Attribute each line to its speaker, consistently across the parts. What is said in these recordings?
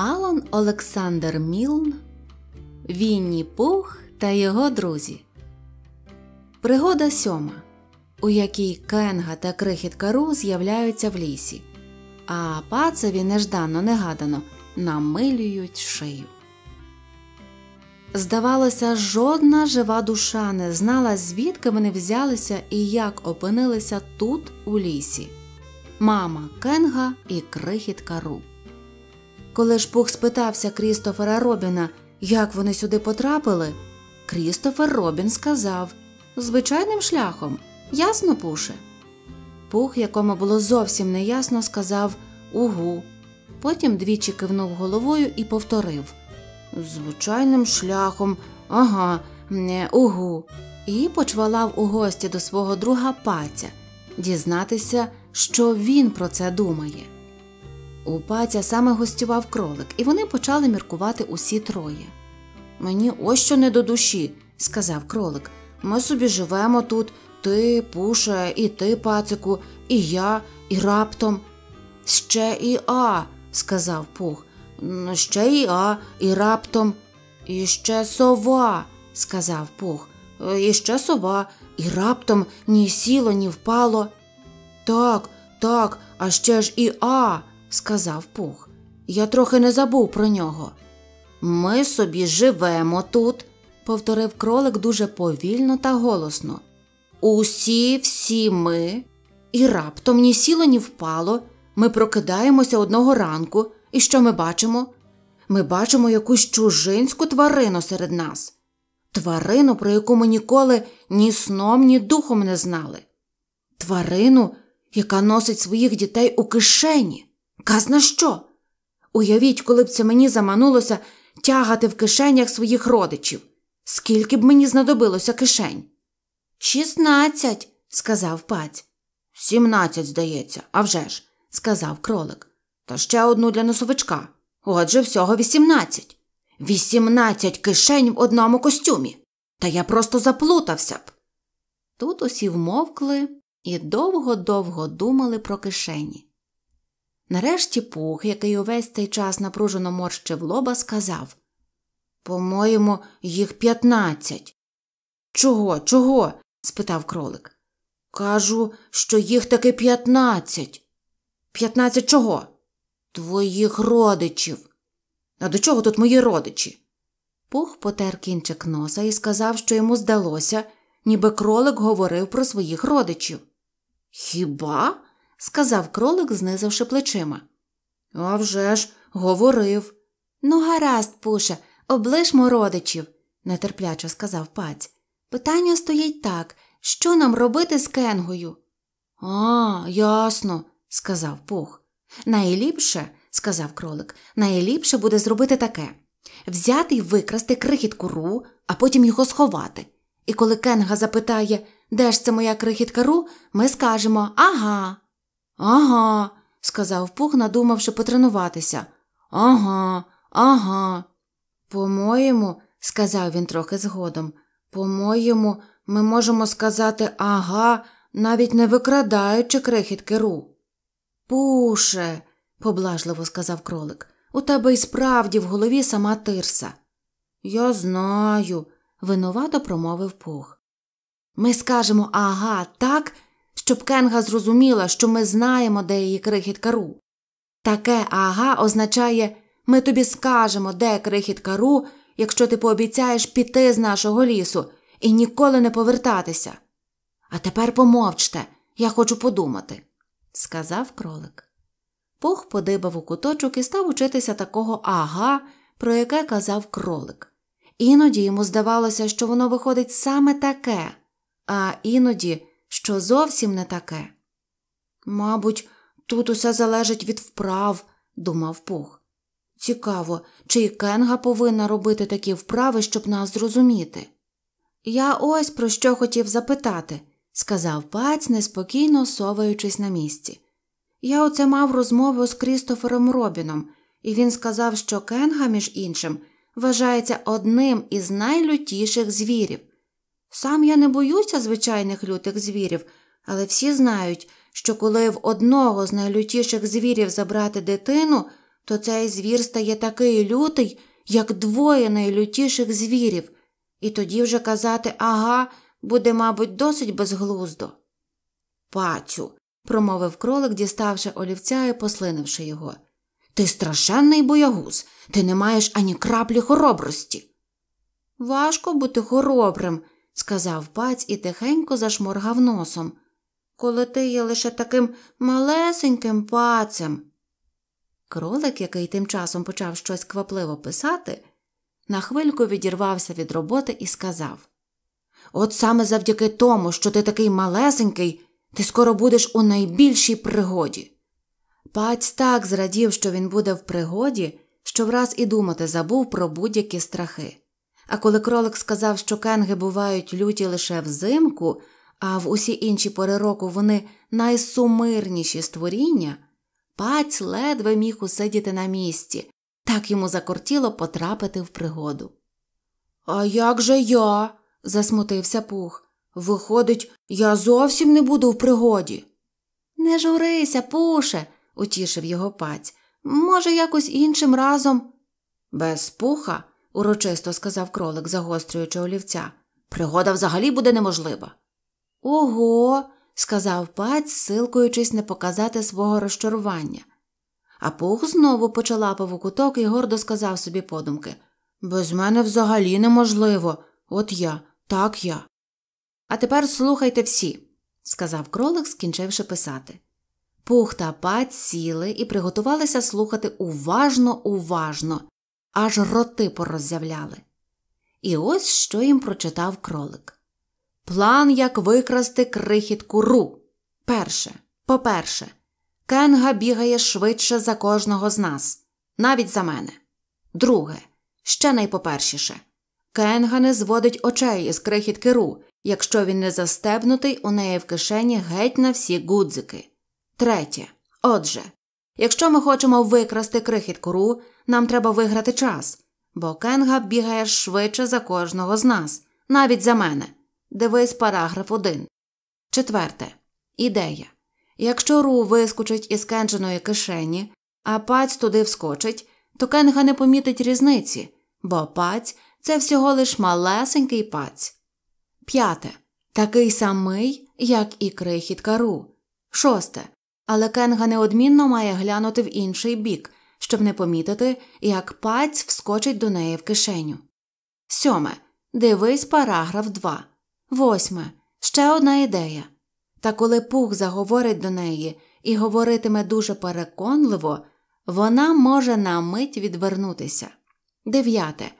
Speaker 1: Алан Олександр Мілн, Вінні Пух та його друзі. Пригода сьома, у якій Кенга та крихітка Ру з'являються в лісі, а пацеві неждано негадано намилюють шию. Здавалося, жодна жива душа не знала, звідки вони взялися і як опинилися тут, у лісі. Мама Кенга і крихітка Ру. Коли ж Пух спитався Крістофера Робіна, як вони сюди потрапили, Крістофер Робін сказав звичайним шляхом, ясно пуше. Пух, якому було зовсім неясно, сказав Угу. Потім двічі кивнув головою і повторив Звичайним шляхом, ага, не, угу. І почвалав у гості до свого друга паця дізнатися, що він про це думає. У паця саме гостював кролик, і вони почали міркувати усі троє. Мені ось що не до душі, сказав кролик. Ми собі живемо тут, ти, Пуша, і ти, пацику, і я, і раптом. Ще і А, сказав Пух. «Ну, ще і А, і раптом. І ще сова, сказав Пух. «Е, і ще сова, і раптом ні сіло, ні впало. Так, так, а ще ж і А, сказав Пух. Я трохи не забув про нього. Ми собі живемо тут, повторив кролик дуже повільно та голосно. Усі, всі ми. І раптом ні сіло, ні впало. Ми прокидаємося одного ранку, і що ми бачимо? Ми бачимо якусь чужинську тварину серед нас, тварину, про яку ми ніколи ні сном, ні духом не знали, тварину, яка носить своїх дітей у кишені казна що. Уявіть, коли б це мені заманулося тягати в кишенях своїх родичів. Скільки б мені знадобилося кишень? Шістнадцять, сказав паць. Сімнадцять, здається, а вже ж, сказав кролик. Та ще одну для носовичка. Отже, всього вісімнадцять. Вісімнадцять кишень в одному костюмі. Та я просто заплутався б. Тут усі вмовкли і довго-довго думали про кишені. Нарешті пух, який увесь цей час напружено морщив лоба, сказав По-моєму, їх п'ятнадцять. Чого, чого? спитав кролик. Кажу, що їх таки п'ятнадцять. П'ятнадцять чого? Твоїх родичів. А до чого тут мої родичі? Пух потер кінчик носа і сказав, що йому здалося, ніби кролик говорив про своїх родичів. Хіба? сказав кролик, знизавши плечима. «А вже ж, говорив. Ну, гаразд, пуше, облишмо родичів, нетерпляче сказав паць. Питання стоїть так що нам робити з кенгою? А, ясно, сказав Пух. Найліпше, сказав кролик, найліпше буде зробити таке взяти й викрасти крихітку ру, а потім його сховати. І коли Кенга запитає, де ж це моя крихітка ру, ми скажемо Ага. Ага, сказав пух, надумавши потренуватися. Ага, ага. По-моєму, сказав він трохи згодом, по-моєму, ми можемо сказати ага, навіть не викрадаючи крихітки ру. Пуше, поблажливо сказав кролик, у тебе і справді в голові сама тирса. Я знаю, винувато промовив пух. Ми скажемо ага так, щоб Кенга зрозуміла, що ми знаємо, де її крихітка Ру. Таке ага означає ми тобі скажемо, де крихітка Ру, якщо ти пообіцяєш піти з нашого лісу і ніколи не повертатися. А тепер помовчте, я хочу подумати, сказав кролик. Пух подибав у куточок і став учитися такого ага, про яке казав кролик. Іноді йому здавалося, що воно виходить саме таке, а іноді що зовсім не таке. Мабуть, тут усе залежить від вправ, думав Пух. Цікаво, чи і Кенга повинна робити такі вправи, щоб нас зрозуміти. Я ось про що хотів запитати, сказав паць, неспокійно соваючись на місці. Я оце мав розмову з Крістофером Робіном, і він сказав, що Кенга, між іншим, вважається одним із найлютіших звірів. Сам я не боюся звичайних лютих звірів, але всі знають, що коли в одного з найлютіших звірів забрати дитину, то цей звір стає такий лютий, як двоє найлютіших звірів, і тоді вже казати ага, буде, мабуть, досить безглуздо. Пацю, промовив кролик, діставши олівця і послинивши його. Ти страшенний боягуз, ти не маєш ані краплі хоробрості. Важко бути хоробрим сказав паць і тихенько зашморгав носом. Коли ти є лише таким малесеньким пацем. Кролик, який тим часом почав щось квапливо писати, на хвильку відірвався від роботи і сказав От саме завдяки тому, що ти такий малесенький, ти скоро будеш у найбільшій пригоді. Паць так зрадів, що він буде в пригоді, що враз і думати забув про будь-які страхи. А коли кролик сказав, що кенги бувають люті лише взимку, а в усі інші пори року вони найсумирніші створіння, паць ледве міг усидіти на місці, так йому закортіло потрапити в пригоду. А як же я? засмутився пух. Виходить, я зовсім не буду в пригоді. Не журися, пуше, утішив його паць. Може, якось іншим разом. Без пуха урочисто сказав кролик, загострюючи олівця. Пригода взагалі буде неможлива. Ого, сказав паць, силкуючись не показати свого розчарування. А пух знову почалапав у куток і гордо сказав собі подумки Без мене взагалі неможливо. От я, так я. А тепер слухайте всі, сказав кролик, скінчивши писати. Пух та паць сіли і приготувалися слухати уважно, уважно, аж роти пороззявляли. І ось що їм прочитав кролик: План, як викрасти крихітку ру. Перше, по-перше, Кенга бігає швидше за кожного з нас, навіть за мене. Друге, ще найпопершіше, Кенга не зводить очей із крихітки ру, якщо він не застебнутий у неї в кишені геть на всі гудзики. Третє. Отже, Якщо ми хочемо викрасти крихіт кору, нам треба виграти час, бо Кенга бігає швидше за кожного з нас, навіть за мене. Дивись параграф 1. Четверте. Ідея. Якщо ру вискочить із кендженої кишені, а паць туди вскочить, то Кенга не помітить різниці, бо паць це всього лиш малесенький паць. П'яте. Такий самий, як і крихітка ру. Шосте але Кенга неодмінно має глянути в інший бік, щоб не помітити, як паць вскочить до неї в кишеню. Сьоме. Дивись параграф 2. Восьме. Ще одна ідея. Та коли пух заговорить до неї і говоритиме дуже переконливо, вона може на мить відвернутися. Дев'яте.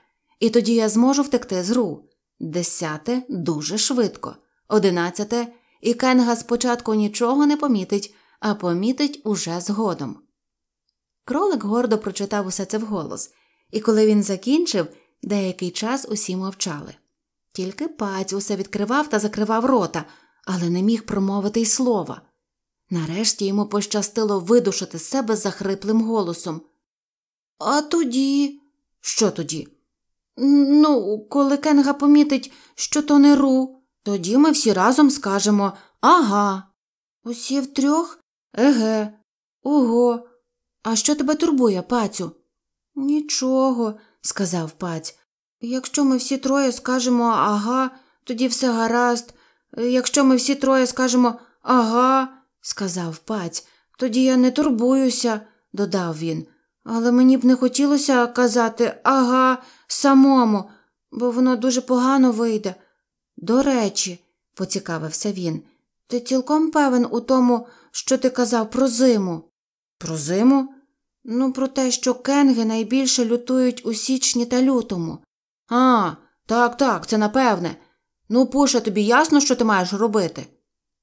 Speaker 1: І тоді я зможу втекти з ру. Десяте дуже швидко. Одинадцяте. І Кенга спочатку нічого не помітить, а помітить уже згодом. Кролик гордо прочитав усе це вголос, і коли він закінчив, деякий час усі мовчали. Тільки паць усе відкривав та закривав рота, але не міг промовити й слова. Нарешті йому пощастило видушити себе захриплим голосом. А тоді, що тоді? Ну, коли Кенга помітить, що то не ру, тоді ми всі разом скажемо ага. Усі втрьох Еге, ого, а що тебе турбує, пацю? Нічого, сказав паць. Якщо ми всі троє скажемо ага, тоді все гаразд. Якщо ми всі троє скажемо ага, сказав паць, тоді я не турбуюся, додав він. Але мені б не хотілося казати ага самому, бо воно дуже погано вийде. До речі, поцікавився він. Ти цілком певен у тому, що ти казав про зиму? Про зиму? Ну, про те, що кенги найбільше лютують у січні та лютому. А, так, так, це напевне. Ну, Пуша, тобі ясно, що ти маєш робити?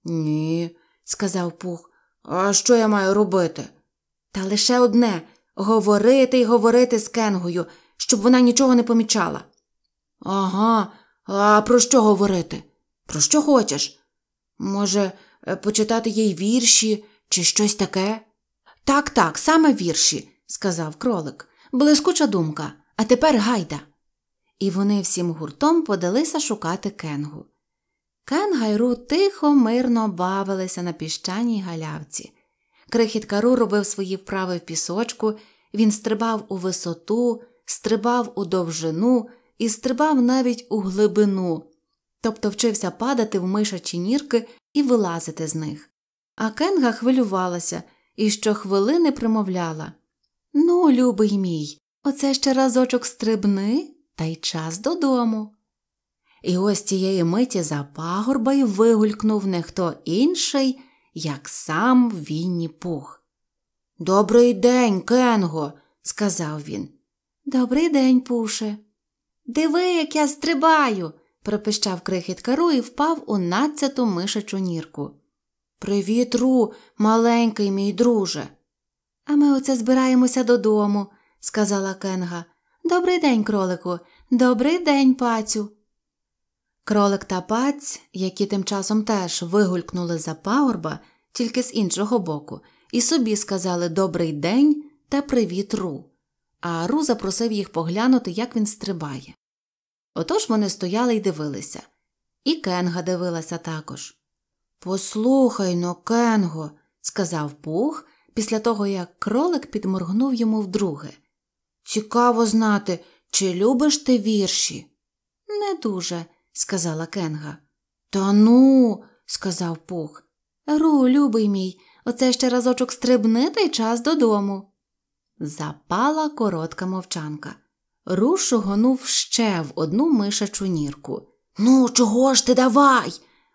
Speaker 1: Ні, сказав Пух. А що я маю робити? Та лише одне говорити і говорити з кенгою, щоб вона нічого не помічала. Ага, а про що говорити? Про що хочеш? Може, е, почитати їй вірші чи щось таке? Так, так, саме вірші, сказав кролик. Блискуча думка, а тепер гайда. І вони всім гуртом подалися шукати кенгу. Кенга й тихо, мирно бавилися на піщаній галявці. Крихітка Ру робив свої вправи в пісочку, він стрибав у висоту, стрибав у довжину і стрибав навіть у глибину, тобто вчився падати в мишачі нірки і вилазити з них. А Кенга хвилювалася і щохвилини примовляла Ну, любий мій, оце ще разочок стрибни та й час додому. І ось тієї миті за пагорба й вигулькнув не хто інший, як сам Вінні Пух. Добрий день, Кенго, сказав він. Добрий день, Пуше. Диви, як я стрибаю пропищав крихіт Кару і впав у надцяту мишачу нірку. Привіт, Ру, маленький мій друже. А ми оце збираємося додому, сказала Кенга. Добрий день, кролику, добрий день, пацю. Кролик та паць, які тим часом теж вигулькнули за пагорба, тільки з іншого боку, і собі сказали добрий день та привіт, Ру. А Ру запросив їх поглянути, як він стрибає. Отож вони стояли й дивилися. І Кенга дивилася також. Послухай но, Кенго, сказав Пух, після того як кролик підморгнув йому вдруге. Цікаво знати, чи любиш ти вірші? Не дуже, сказала Кенга. Та ну, сказав Пух. Ру, любий мій, оце ще разочок стрибни та й час додому. Запала коротка мовчанка. Рушу гонув ще в одну мишачу нірку. Ну, чого ж ти давай?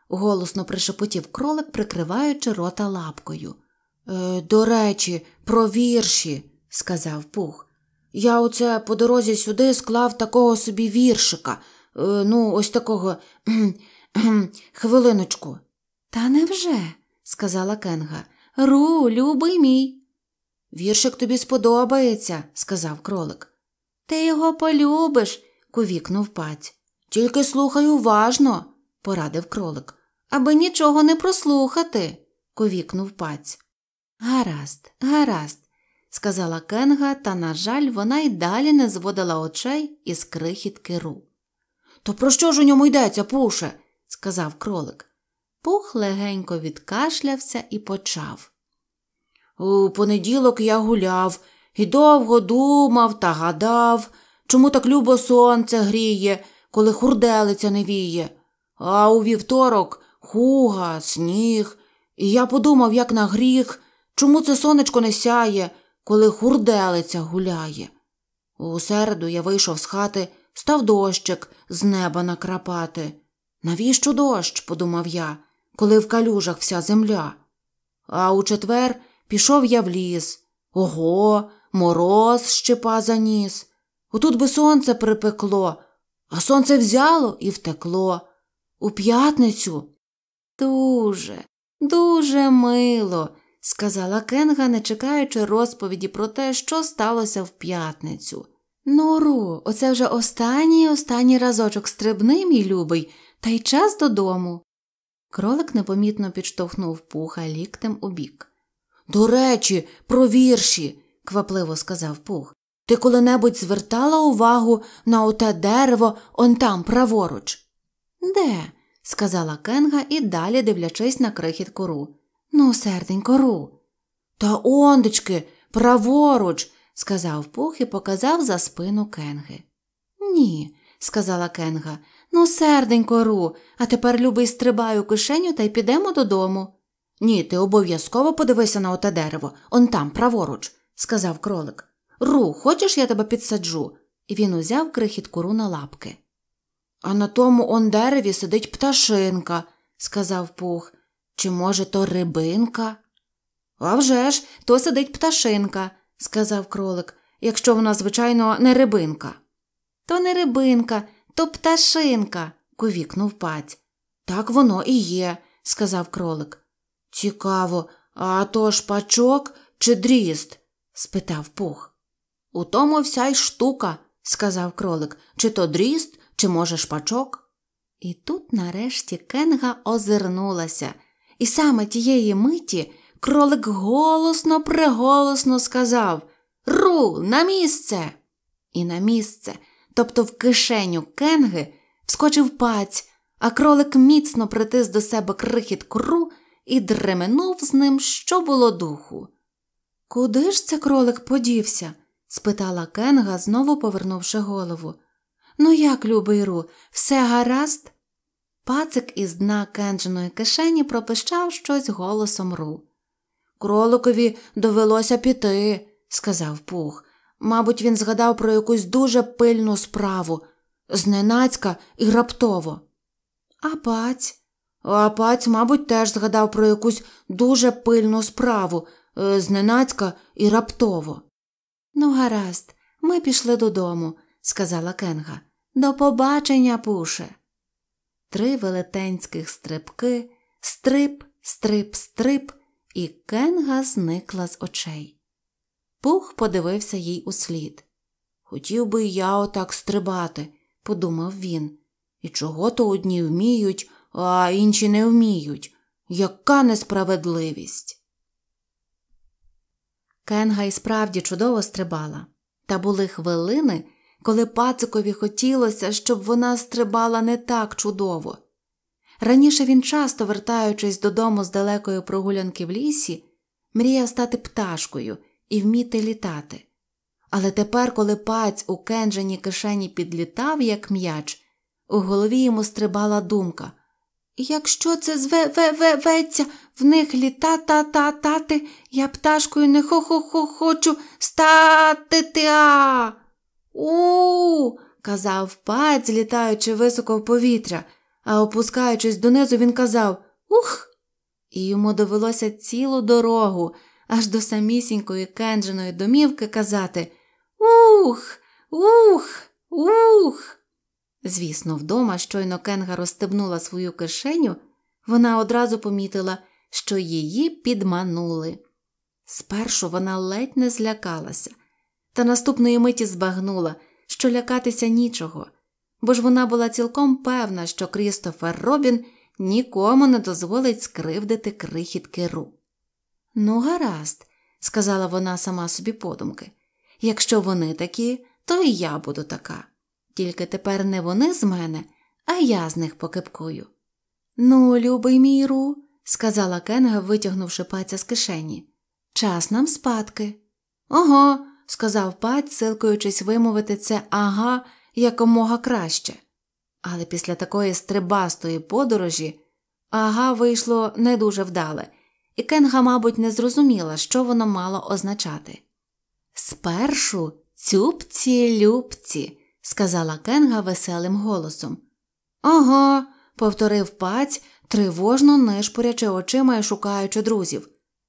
Speaker 1: голосно пришепотів кролик, прикриваючи рота лапкою. «Е, До речі, про вірші, сказав Пух. Я оце по дорозі сюди склав такого собі віршика. Е, ну, ось такого хвилиночку. Та невже? сказала Кенга. Ру, любий мій. Віршик тобі сподобається, сказав кролик. Ти його полюбиш, ковікнув паць. Тільки слухай уважно, порадив кролик, аби нічого не прослухати, ковікнув паць. Гаразд, гаразд, сказала Кенга, та, на жаль, вона й далі не зводила очей із крихітки ру. То про що ж у ньому йдеться, Пуше? сказав кролик. Пух легенько відкашлявся і почав. У понеділок я гуляв і довго думав та гадав, чому так любо сонце гріє, коли хурделиця не віє. А у вівторок хуга, сніг. І я подумав, як на гріх, чому це сонечко не сяє, коли хурделиця гуляє. У середу я вийшов з хати, став дощик з неба накрапати. Навіщо дощ? подумав я, коли в калюжах вся земля. А у четвер пішов я в ліс. Ого, мороз щепа заніс. Отут би сонце припекло, а сонце взяло і втекло. У п'ятницю. Дуже, дуже мило, сказала Кенга, не чекаючи розповіді про те, що сталося в п'ятницю. Нору, ну, оце вже останній останній разочок стрибни, мій любий, та й час додому. Кролик непомітно підштовхнув пуха ліктем у бік. До речі, про вірші квапливо сказав Пух. Ти коли-небудь звертала увагу на оте дерево он там праворуч? Де? сказала Кенга і далі дивлячись на крихіт кору. Ну, серденько, ру. Та ондечки, праворуч, сказав Пух і показав за спину Кенги. Ні, сказала Кенга. Ну, серденько, ру, а тепер любий стрибай у кишеню та й підемо додому. Ні, ти обов'язково подивися на оте дерево, он там праворуч сказав кролик. Ру, хочеш, я тебе підсаджу? І він узяв крихітку ру на лапки. А на тому он дереві сидить пташинка, сказав пух. Чи, може, то рибинка? «А вже ж, то сидить пташинка, сказав кролик, якщо вона, звичайно, не рибинка. То не рибинка, то пташинка, ковікнув паць. Так воно і є, сказав кролик. Цікаво, а то ж пачок чи дріст? спитав пух. У тому вся й штука, сказав кролик, чи то дріст, чи, може, шпачок. І тут, нарешті, кенга озирнулася, і саме тієї миті кролик голосно, приголосно сказав Ру, на місце. І на місце, тобто в кишеню кенги, вскочив паць, а кролик міцно притис до себе крихіт кру і дременув з ним, що було духу. Куди ж це кролик подівся? спитала Кенга, знову повернувши голову. Ну як, любий Ру, все гаразд? Пацик із дна кенджиної кишені пропищав щось голосом Ру. Кроликові довелося піти, сказав Пух. Мабуть, він згадав про якусь дуже пильну справу зненацька і раптово. А паць? А паць, мабуть, теж згадав про якусь дуже пильну справу Е, зненацька і раптово. Ну, гаразд, ми пішли додому, сказала Кенга. До побачення, пуше. Три велетенських стрибки, стрип, стрип, стрип, і Кенга зникла з очей. Пух подивився їй услід. Хотів би я отак стрибати, подумав він. І чого то одні вміють, а інші не вміють. Яка несправедливість! Кенга і справді чудово стрибала, та були хвилини, коли пацикові хотілося, щоб вона стрибала не так чудово. Раніше він, часто, вертаючись додому з далекої прогулянки в лісі, мріяв стати пташкою і вміти літати. Але тепер, коли паць у кенджені кишені підлітав, як м'яч, у голові йому стрибала думка Якщо це зве ве веться в них літа та та тати, я пташкою не хо-хо-хо хочу стати а. У, казав паць, літаючи високо в повітря, а опускаючись донизу, він казав Ух! І йому довелося цілу дорогу, аж до самісінької кендженої домівки казати Ух, ух, ух. Звісно, вдома щойно Кенга розстебнула свою кишеню, вона одразу помітила, що її підманули. Спершу вона ледь не злякалася, та наступної миті збагнула, що лякатися нічого, бо ж вона була цілком певна, що Крістофер Робін нікому не дозволить скривдити крихітки Ру. Ну, гаразд, сказала вона сама собі подумки, якщо вони такі, то і я буду така. Тільки тепер не вони з мене, а я з них покипкую. Ну, любий мій Ру, сказала Кенга, витягнувши паця з кишені. Час нам спадки. Ого, сказав паць, силкуючись вимовити це ага якомога краще. Але після такої стрибастої подорожі ага вийшло не дуже вдале, і Кенга, мабуть, не зрозуміла, що воно мало означати. Спершу цюпці-любці сказала Кенга веселим голосом. Ого, повторив паць, тривожно нишпурячи очима і шукаючи друзів.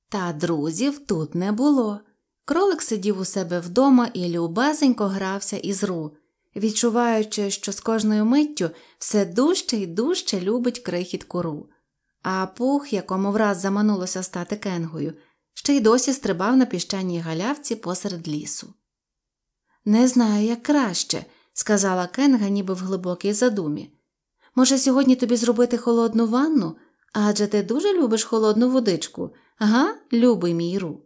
Speaker 1: Та друзів тут не було. Кролик сидів у себе вдома і любезенько грався із ру, відчуваючи, що з кожною миттю все дужче і дужче любить крихітку ру. А пух, якому враз заманулося стати кенгою, ще й досі стрибав на піщаній галявці посеред лісу. Не знаю, як краще, сказала Кенга, ніби в глибокій задумі. Може, сьогодні тобі зробити холодну ванну? Адже ти дуже любиш холодну водичку, га, любий мій Ру.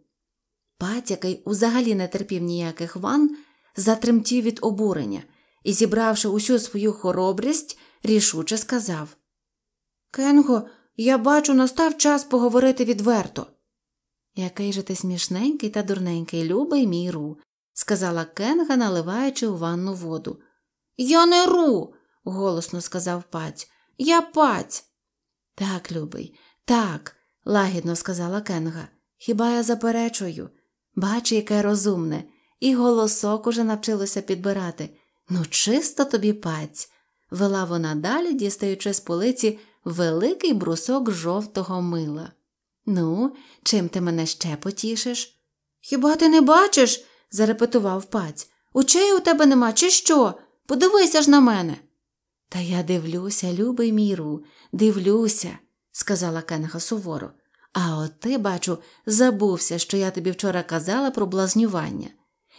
Speaker 1: Пат, який узагалі не терпів ніяких ван, затремтів від обурення і, зібравши усю свою хоробрість, рішуче сказав Кенго, я бачу, настав час поговорити відверто. Який же ти смішненький та дурненький, любий мій Ру, сказала Кенга, наливаючи у ванну воду. Я не ру, голосно сказав паць. Я паць. Так, любий, так, лагідно сказала Кенга. Хіба я заперечую? Бачи, яке розумне, і голосок уже навчилося підбирати. Ну, чисто тобі паць, вела вона далі, дістаючи з полиці великий брусок жовтого мила. Ну, чим ти мене ще потішиш? Хіба ти не бачиш? зарепетував паць. Очей у тебе нема, чи що? Подивися ж на мене. Та я дивлюся, любий міру, дивлюся, сказала Кенга суворо. А от ти, бачу, забувся, що я тобі вчора казала про блазнювання.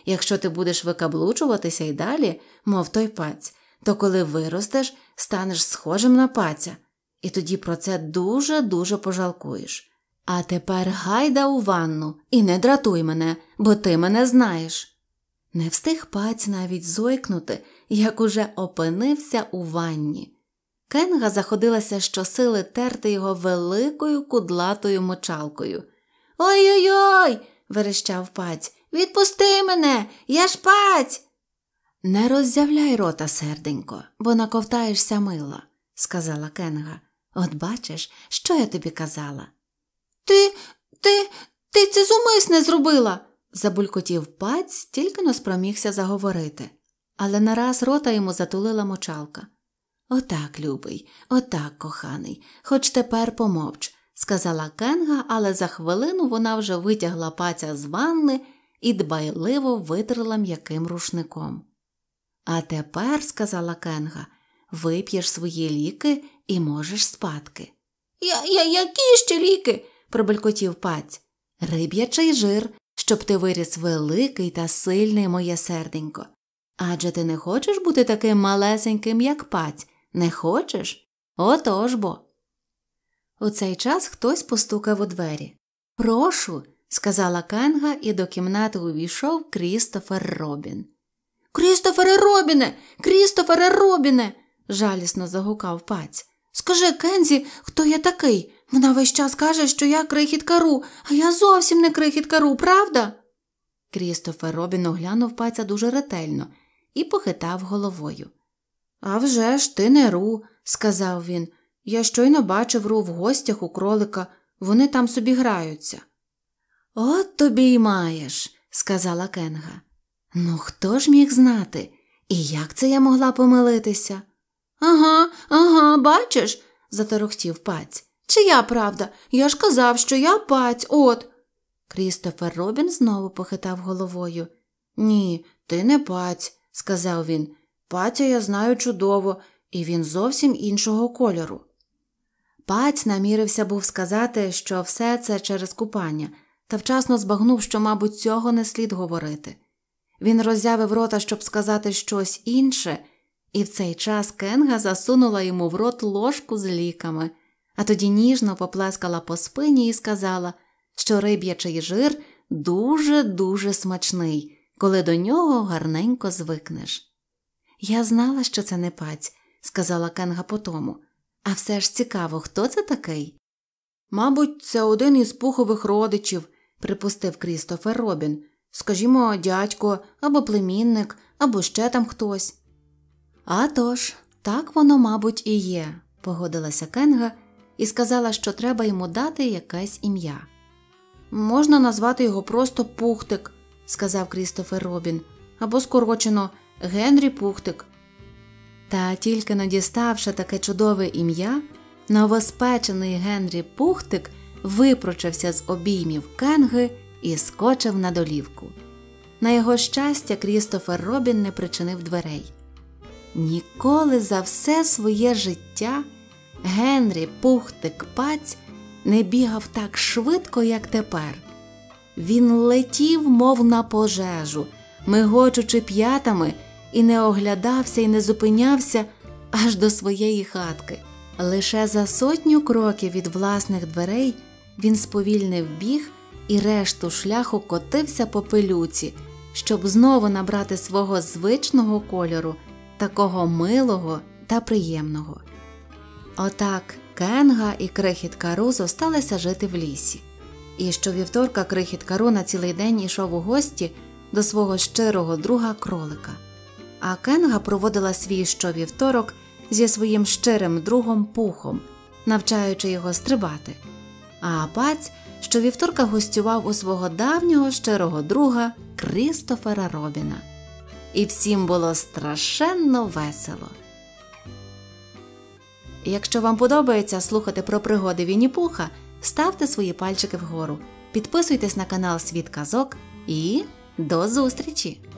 Speaker 1: Якщо ти будеш викаблучуватися й далі, мов той паць, то коли виростеш, станеш схожим на паця, і тоді про це дуже дуже пожалкуєш. А тепер гайда у ванну і не дратуй мене, бо ти мене знаєш. Не встиг паць навіть зойкнути, як уже опинився у ванні. Кенга заходилася щосили терти його великою кудлатою мочалкою. Ой-ой ой, верещав паць. Відпусти мене, я ж паць. Не роззявляй рота, серденько, бо наковтаєшся мила, сказала Кенга. От бачиш, що я тобі казала. Ти, ти, ти це зумисне зробила. забулькотів паць, тільки но спромігся заговорити, але нараз рота йому затулила мочалка. Отак, любий, отак, коханий, хоч тепер помовч, сказала Кенга, але за хвилину вона вже витягла паця з ванни і дбайливо витерла м'яким рушником. А тепер, сказала Кенга, вип'єш свої ліки і можеш спадки. Я, я, Які ще ліки? пробелькотів паць. Риб'ячий жир, щоб ти виріс великий та сильний, моє серденько. Адже ти не хочеш бути таким малесеньким, як паць, не хочеш? Отож бо. У цей час хтось постукав у двері. Прошу, сказала Кенга, і до кімнати увійшов Крістофер Робін. Крістофере Робіне, Крістофере Робіне. жалісно загукав паць. Скажи Кензі, хто я такий? Вона весь час каже, що я крихітка Ру, а я зовсім не крихітка Ру, правда? Крістофер Робін оглянув паця дуже ретельно і похитав головою. «А вже ж ти не Ру, сказав він. Я щойно бачив Ру в гостях у кролика, вони там собі граються. От тобі й маєш, сказала Кенга. Ну, хто ж міг знати? І як це я могла помилитися? Ага, ага, бачиш, заторохтів паць чия правда? Я ж казав, що я паць, от. Крістофер Робін знову похитав головою. Ні, ти не паць, сказав він. Патя я знаю чудово, і він зовсім іншого кольору. Паць намірився був сказати, що все це через купання, та вчасно збагнув, що, мабуть, цього не слід говорити. Він роззявив рота, щоб сказати щось інше, і в цей час Кенга засунула йому в рот ложку з ліками а тоді ніжно поплескала по спині і сказала, що риб'ячий жир дуже дуже смачний, коли до нього гарненько звикнеш. Я знала, що це не паць, сказала Кенга потому, а все ж цікаво, хто це такий? Мабуть, це один із пухових родичів, припустив Крістофер Робін, скажімо, дядько або племінник, або ще там хтось. «А тож, так воно, мабуть, і є, погодилася Кенга і сказала, що треба йому дати якесь ім'я. Можна назвати його просто Пухтик, сказав Крістофер Робін, або скорочено Генрі Пухтик. Та тільки надіставши таке чудове ім'я, новоспечений Генрі Пухтик випручався з обіймів кенги і скочив на долівку. На його щастя, Крістофер Робін не причинив дверей. Ніколи за все своє життя. Генрі Пухтик Паць не бігав так швидко, як тепер. Він летів, мов на пожежу, мигочучи п'ятами, і не оглядався і не зупинявся аж до своєї хатки. Лише за сотню кроків від власних дверей він сповільнив біг і решту шляху котився по пилюці, щоб знову набрати свого звичного кольору, такого милого та приємного. Отак Кенга і крихітка Ру зосталися жити в лісі. І щовівторка крихітка Ру на цілий день ішов у гості до свого щирого друга кролика. А Кенга проводила свій щовівторок зі своїм щирим другом пухом, навчаючи його стрибати. А паць щовівторка гостював у свого давнього щирого друга Крістофера Робіна. І всім було страшенно весело. Якщо вам подобається слухати про пригоди Вінні Пуха, ставте свої пальчики вгору, підписуйтесь на канал Світ Казок і до зустрічі!